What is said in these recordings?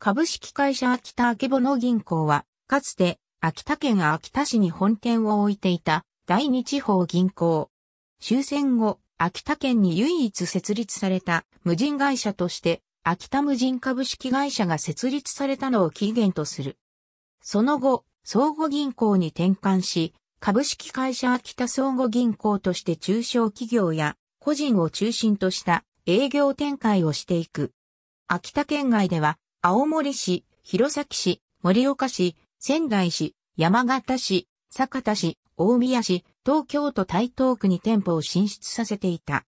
株式会社秋田秋保銀行は、かつて秋田県秋田市に本店を置いていた第二地方銀行。終戦後、秋田県に唯一設立された無人会社として、秋田無人株式会社が設立されたのを起源とする。その後、相互銀行に転換し、株式会社秋田相互銀行として中小企業や個人を中心とした営業展開をしていく。秋田県外では青森市、弘前市、盛岡市、仙台市、山形市、酒田市、大宮市、東京都台東区に店舗を進出させていた。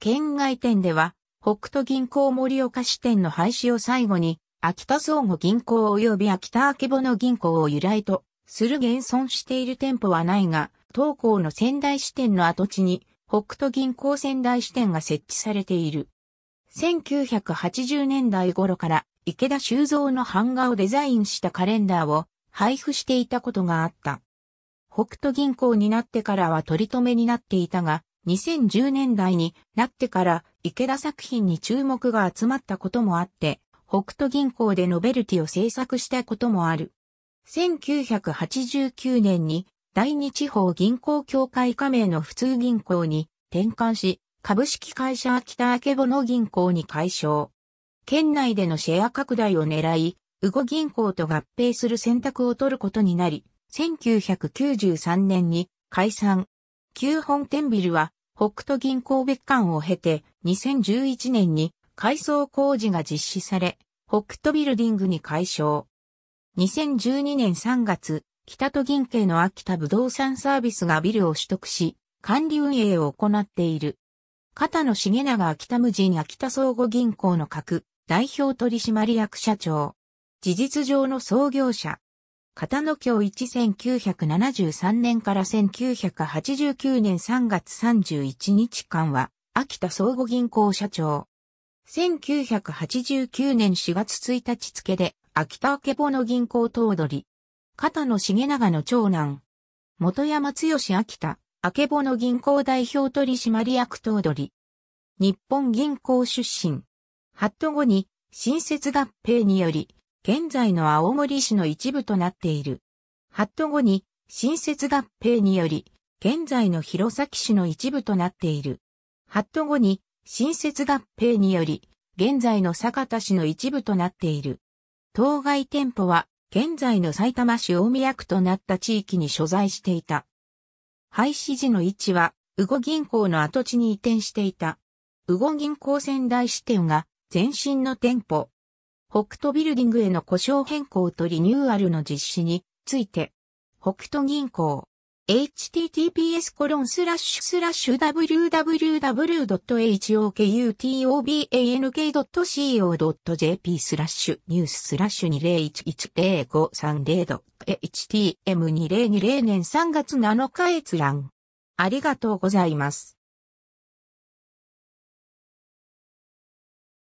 県外店では、北都銀行盛岡支店の廃止を最後に、秋田相互銀行及び秋田秋の銀行を由来とする現存している店舗はないが、東港の仙台支店の跡地に、北都銀行仙台支店が設置されている。1980年代頃から池田修造の版画をデザインしたカレンダーを配布していたことがあった。北斗銀行になってからは取り留めになっていたが、2010年代になってから池田作品に注目が集まったこともあって、北斗銀行でノベルティを制作したこともある。1989年に大日方銀行協会加盟の普通銀行に転換し、株式会社秋田明けぼの銀行に解消。県内でのシェア拡大を狙い、ウゴ銀行と合併する選択を取ることになり、1993年に解散。旧本店ビルは北斗銀行別館を経て2011年に改装工事が実施され、北斗ビルディングに解消。2012年3月、北都銀系の秋田不動産サービスがビルを取得し、管理運営を行っている。片野重長秋田無人秋田総合銀行の核、代表取締役社長。事実上の創業者。片野京一1973年から1989年3月31日間は、秋田相互銀行社長。1989年4月1日付で、秋田明けぼの銀行頭取。片野重長の長男。元山剛秋田、明けぼの銀行代表取締役頭取。日本銀行出身。ハット後に、新設合併により、現在の青森市の一部となっている。ハット後に、新設合併により、現在の弘前市の一部となっている。ハット後に、新設合併により、現在の酒田市の一部となっている。当該店舗は、現在の埼玉市大宮区となった地域に所在していた。廃止時の位置は、宇後銀行の跡地に移転していた。宇後銀行仙台支店が前身の店舗、北斗ビルディングへの故障変更とリニューアルの実施について、北斗銀行、https コロンスラッシュスラッシュ www.hokutobank.co.jp スラッシュニューススラッシュ 20110530.htm2020 年3月7日閲覧。ありがとうございます。